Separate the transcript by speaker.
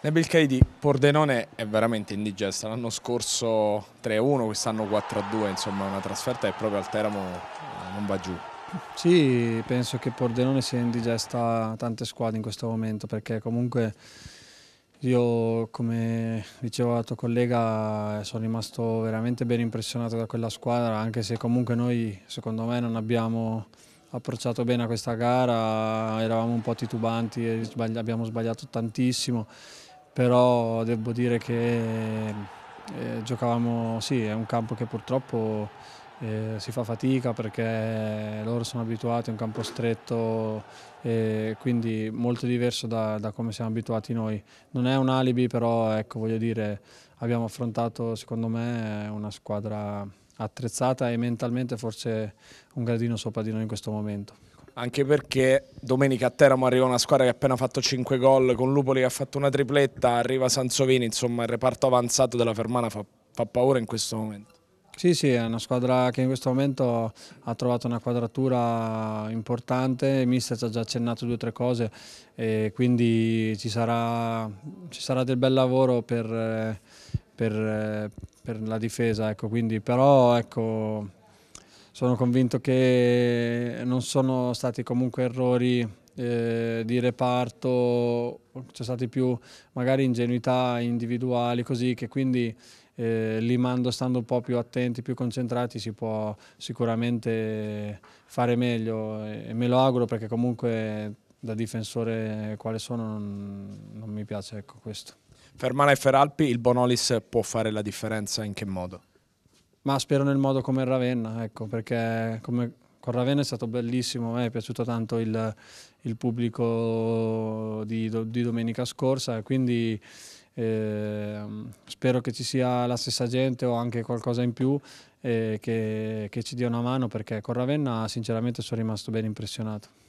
Speaker 1: Nebelkaidi Pordenone è veramente indigesta, l'anno scorso 3-1, quest'anno 4-2, insomma una trasferta che proprio al Teramo eh, non va giù.
Speaker 2: Sì, penso che Pordenone sia indigesta a tante squadre in questo momento perché comunque io come diceva al tuo collega sono rimasto veramente ben impressionato da quella squadra anche se comunque noi secondo me non abbiamo approcciato bene a questa gara, eravamo un po' titubanti, abbiamo sbagliato tantissimo però devo dire che eh, giocavamo, sì, è un campo che purtroppo eh, si fa fatica perché loro sono abituati a un campo stretto e quindi molto diverso da, da, come siamo abituati noi. Non è un alibi però ecco voglio dire abbiamo affrontato secondo me una squadra
Speaker 1: attrezzata e mentalmente forse
Speaker 2: un gradino sopra di noi in questo momento.
Speaker 1: Anche perché domenica a Teramo arriva una squadra che ha appena fatto 5 gol, con Lupoli che ha fatto una tripletta, arriva Sansovini, insomma il reparto avanzato della Fermana fa, fa paura in questo momento.
Speaker 2: Sì, sì, è una squadra che in questo momento ha trovato una quadratura importante, il mister ci ha già accennato due o tre cose e quindi ci sarà, ci sarà, del bel lavoro per... Eh, per, per la difesa. Ecco. Quindi, però ecco, sono convinto che non sono stati comunque errori eh, di reparto, c'è stata più magari ingenuità individuali così che quindi eh, limando, stando un po' più attenti, più concentrati si può sicuramente fare meglio e me lo
Speaker 1: auguro perché comunque da difensore quale sono non, non mi piace ecco, questo. Fermare e Feralpi, il Bonolis può fare la differenza in che modo?
Speaker 2: Ma spero nel modo come il Ravenna, ecco, perché come, con Ravenna è stato bellissimo, eh, mi è piaciuto tanto il, il pubblico di, di, domenica scorsa, quindi eh, spero che ci sia la stessa gente o anche qualcosa in più eh, che, che ci dia una mano, perché con Ravenna sinceramente sono rimasto ben impressionato.